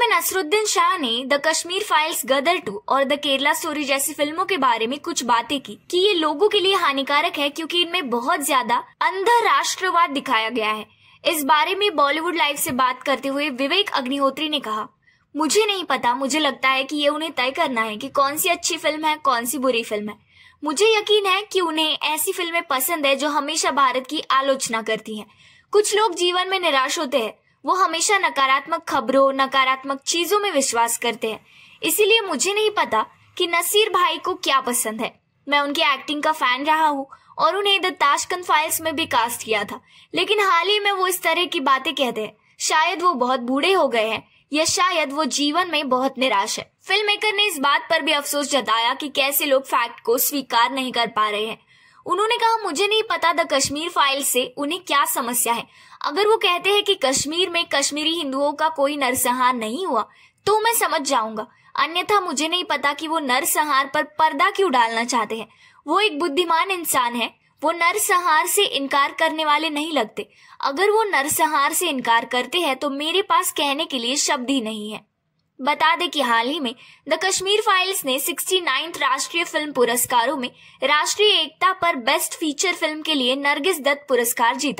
में नसरुद्दीन शाह ने the Kashmir files Gadar two और द केरला स्टोरी जैसी फिल्मों के बारे में कुछ बातें की कि ये लोगों के लिए हानिकारक है क्योंकि इनमें बहुत ज्यादा अंधर राष्ट्रवाद दिखाया गया है इस बारे में बॉलीवुड लाइव से बात करते हुए विवेक अग्निहोत्री ने कहा मुझे नहीं पता मुझे लगता है कि ये उन्हें तय करना है कि कौन सी अच्छी फिल्म है कौन सी बुरी फिल्म है मुझे यकीन है कि उन्हें ऐसी फिल्में पसंद है जो हमेशा भारत की आलोचना करती हैं कुछ लोग जीवन में निराश होते हैं वो हमेशा नकारात्मक खबरों नकारात्मक चीजों में विश्वास करते हैं इसीलिए मुझे नहीं पता कि नसीर भाई को क्या पसंद है मैं उनकी एक्टिंग का फैन रहा हूँ और उन्हें द ताशकन फाइल्स में भी कास्ट किया था लेकिन हाल ही में वो इस तरह की बातें कहते हैं शायद वो बहुत बूढ़े हो गए हैं या शायद वो जीवन में बहुत निराश है फिल्म मेकर ने इस बात पर भी अफसोस जताया कि कैसे लोग फैक्ट को स्वीकार नहीं कर पा रहे हैं उन्होंने कहा मुझे नहीं पता द कश्मीर फाइल से उन्हें क्या समस्या है अगर वो कहते हैं कि कश्मीर में कश्मीरी हिंदुओं का कोई नरसंहार नहीं हुआ तो मैं समझ जाऊंगा अन्यथा मुझे नहीं पता कि वो नरसंहार पर पर्दा क्यों डालना चाहते हैं वो एक बुद्धिमान इंसान है वो नरसंहार से इनकार करने वाले नहीं लगते अगर वो नरसंहार से इनकार करते हैं तो मेरे पास कहने के लिए शब्द ही नहीं है बता दें कि हाल ही में द कश्मीर फाइल्स ने सिक्सटी नाइन्थ राष्ट्रीय फिल्म पुरस्कारों में राष्ट्रीय एकता पर बेस्ट फीचर फिल्म के लिए नरगिस दत्त पुरस्कार जीता